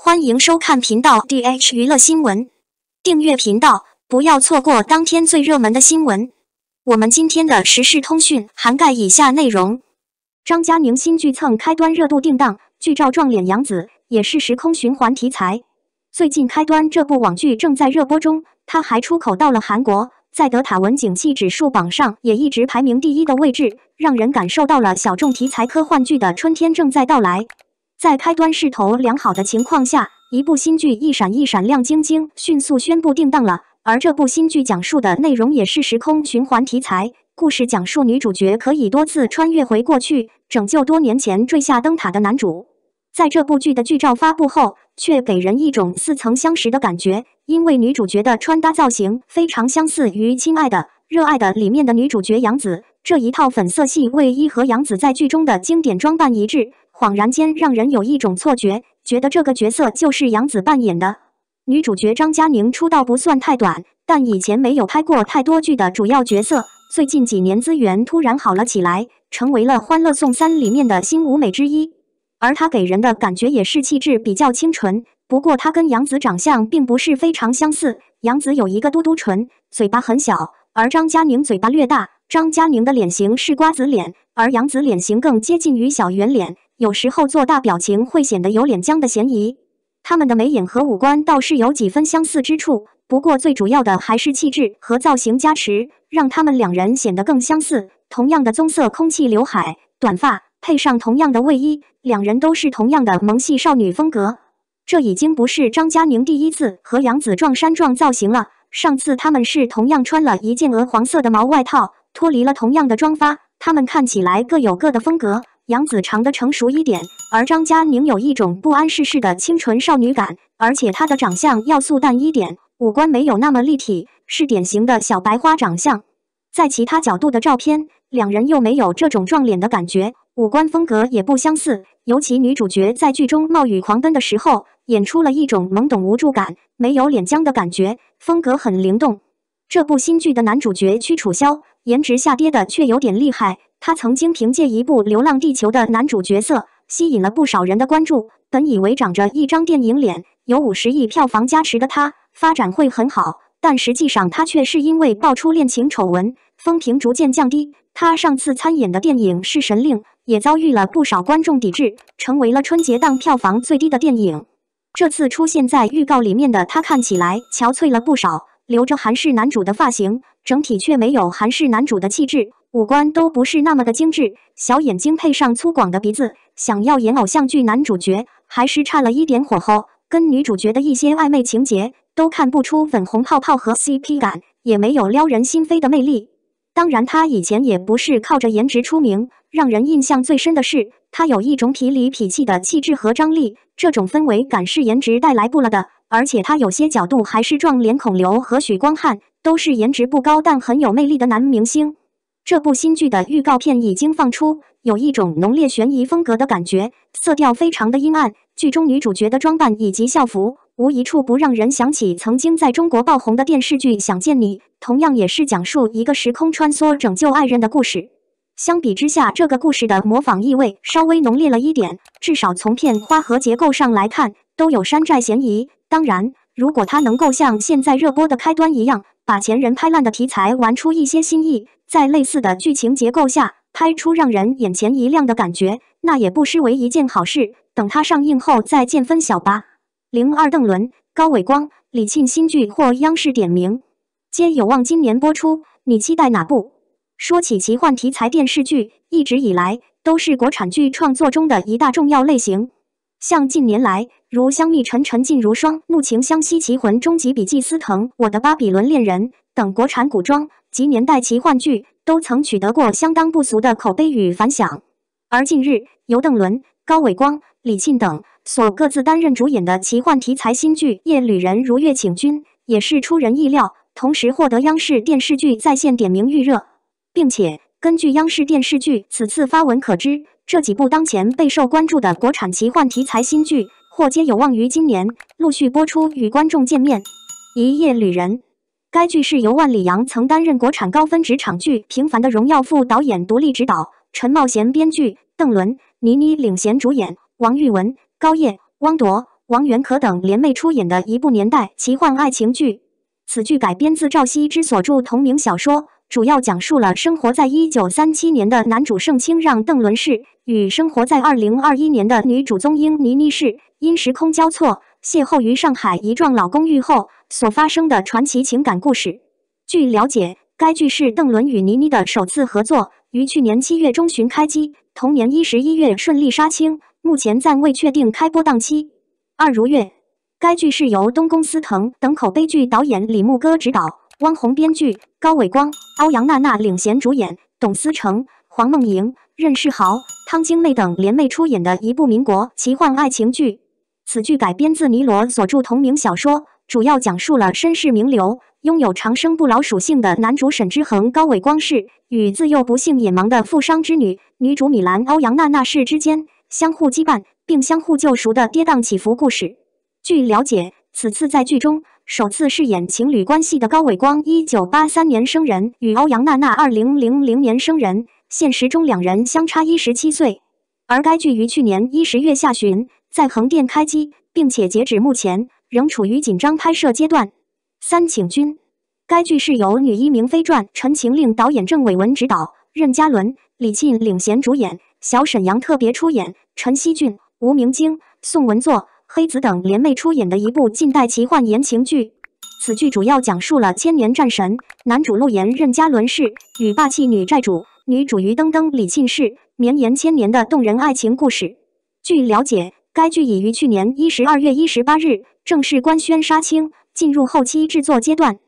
欢迎收看频道 DH 娱乐新闻，订阅频道，不要错过当天最热门的新闻。我们今天的时事通讯涵盖以下内容：张嘉宁新剧蹭开端热度定档，剧照撞脸杨紫，也是时空循环题材。最近开端这部网剧正在热播中，它还出口到了韩国，在德塔文景气指数榜上也一直排名第一的位置，让人感受到了小众题材科幻剧的春天正在到来。在开端势头良好的情况下，一部新剧《一闪一闪亮晶晶》迅速宣布定档了。而这部新剧讲述的内容也是时空循环题材，故事讲述女主角可以多次穿越回过去，拯救多年前坠下灯塔的男主。在这部剧的剧照发布后，却给人一种似曾相识的感觉，因为女主角的穿搭造型非常相似于《亲爱的，热爱的》里面的女主角杨紫，这一套粉色系卫衣和杨紫在剧中的经典装扮一致。恍然间，让人有一种错觉，觉得这个角色就是杨紫扮演的。女主角张嘉宁出道不算太短，但以前没有拍过太多剧的主要角色，最近几年资源突然好了起来，成为了《欢乐颂三》里面的新舞美之一。而她给人的感觉也是气质比较清纯，不过她跟杨紫长相并不是非常相似。杨紫有一个嘟嘟唇，嘴巴很小，而张嘉宁嘴巴略大。张嘉宁的脸型是瓜子脸，而杨紫脸型更接近于小圆脸。有时候做大表情会显得有脸僵的嫌疑，他们的眉眼和五官倒是有几分相似之处，不过最主要的还是气质和造型加持，让他们两人显得更相似。同样的棕色空气刘海短发，配上同样的卫衣，两人都是同样的萌系少女风格。这已经不是张嘉宁第一次和杨紫撞衫撞造型了，上次他们是同样穿了一件鹅黄色的毛外套，脱离了同样的妆发，他们看起来各有各的风格。杨子长得成熟一点，而张嘉宁有一种不谙世事的清纯少女感，而且她的长相要素淡一点，五官没有那么立体，是典型的小白花长相。在其他角度的照片，两人又没有这种撞脸的感觉，五官风格也不相似。尤其女主角在剧中冒雨狂奔的时候，演出了一种懵懂无助感，没有脸僵的感觉，风格很灵动。这部新剧的男主角屈楚萧。颜值下跌的却有点厉害。他曾经凭借一部《流浪地球》的男主角色，吸引了不少人的关注。本以为长着一张电影脸，有五十亿票房加持的他，发展会很好，但实际上他却是因为爆出恋情丑闻，风评逐渐降低。他上次参演的电影《侍神令》也遭遇了不少观众抵制，成为了春节档票房最低的电影。这次出现在预告里面的他看起来憔悴了不少，留着韩式男主的发型。整体却没有韩式男主的气质，五官都不是那么的精致，小眼睛配上粗犷的鼻子，想要演偶像剧男主角还是差了一点火候。跟女主角的一些暧昧情节都看不出粉红泡泡和 CP 感，也没有撩人心扉的魅力。当然，他以前也不是靠着颜值出名，让人印象最深的是他有一种痞里痞气的气质和张力，这种氛围感是颜值带来不了的。而且他有些角度还是撞脸孔刘和许光汉。都是颜值不高但很有魅力的男明星。这部新剧的预告片已经放出，有一种浓烈悬疑风格的感觉，色调非常的阴暗。剧中女主角的装扮以及校服，无一处不让人想起曾经在中国爆红的电视剧《想见你》，同样也是讲述一个时空穿梭拯救爱人的故事。相比之下，这个故事的模仿意味稍微浓烈了一点，至少从片花和结构上来看，都有山寨嫌疑。当然，如果它能够像现在热播的开端一样，把前人拍烂的题材玩出一些新意，在类似的剧情结构下拍出让人眼前一亮的感觉，那也不失为一件好事。等它上映后再见分晓吧。零二邓伦、高伟光、李沁新剧获央视点名，皆有望今年播出。你期待哪部？说起奇幻题材电视剧，一直以来都是国产剧创作中的一大重要类型。像近年来，如《香蜜沉沉烬如霜》《怒晴湘西》《奇魂》《终极笔记》《司藤》《我的巴比伦恋人》等国产古装及年代奇幻剧，都曾取得过相当不俗的口碑与反响。而近日，由邓伦、高伟光、李沁等所各自担任主演的奇幻题材新剧《夜旅人如月，请君》，也是出人意料，同时获得央视电视剧在线点名预热，并且根据央视电视剧此次发文可知。这几部当前备受关注的国产奇幻题材新剧，或皆有望于今年陆续播出与观众见面。《一夜旅人》该剧是由万里扬曾担任国产高分职场剧《平凡的荣耀》副导演，独立执导，陈茂贤编剧，邓伦、倪妮领衔主演，王玉雯、高叶、汪铎、王源可等联袂出演的一部年代奇幻爱情剧。此剧改编自赵熙之所著同名小说。主要讲述了生活在一九三七年的男主盛清让邓伦饰与生活在二零二一年的女主宗英倪妮饰因时空交错邂逅于上海一幢老公寓后所发生的传奇情感故事。据了解，该剧是邓伦与倪妮的首次合作，于去年七月中旬开机，同年一十一月顺利杀青，目前暂未确定开播档期。二如月，该剧是由东宫司藤等口碑剧导演李牧歌执导。汪虹编剧，高伟光、欧阳娜娜领衔主演，董思成、黄梦莹、任世豪、汤晶媚等联袂出演的一部民国奇幻爱情剧。此剧改编自尼罗所著同名小说，主要讲述了身世名流、拥有长生不老属性的男主沈之恒（高伟光饰）与自幼不幸眼盲的富商之女女主米兰（欧阳娜娜饰）之间相互羁绊并相互救赎的跌宕起伏故事。据了解，此次在剧中。首次饰演情侣关系的高伟光，一九八三年生人，与欧阳娜娜二零零零年生人，现实中两人相差一十七岁。而该剧于去年一十月下旬在横店开机，并且截止目前仍处于紧张拍摄阶段。三，请君。该剧是由女一明妃传、陈情令导演郑伟文执导，任嘉伦、李沁领衔主演，小沈阳特别出演，陈希俊、吴明晶、宋文作。黑子等联袂出演的一部近代奇幻言情剧，此剧主要讲述了千年战神男主陆岩任嘉伦饰与霸气女债主女主于登登李沁饰绵延千年的动人爱情故事。据了解，该剧已于去年一十二月一十八日正式官宣杀青，进入后期制作阶段，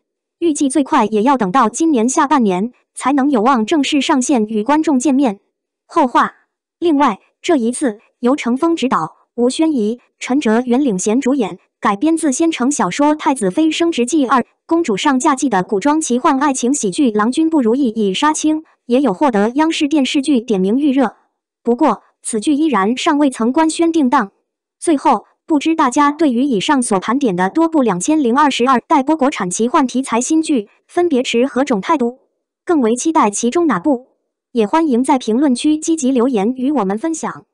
预计最快也要等到今年下半年才能有望正式上线与观众见面。后话，另外这一次由程峰执导。吴宣仪、陈哲远领衔主演，改编自仙城小说《太子妃升职记二公主上嫁记》的古装奇幻爱情喜剧《郎君不如意》已杀青，也有获得央视电视剧点名预热。不过，此剧依然尚未曾官宣定档。最后，不知大家对于以上所盘点的多部两千零二十二待播国产奇幻题材新剧，分别持何种态度？更为期待其中哪部？也欢迎在评论区积极留言与我们分享。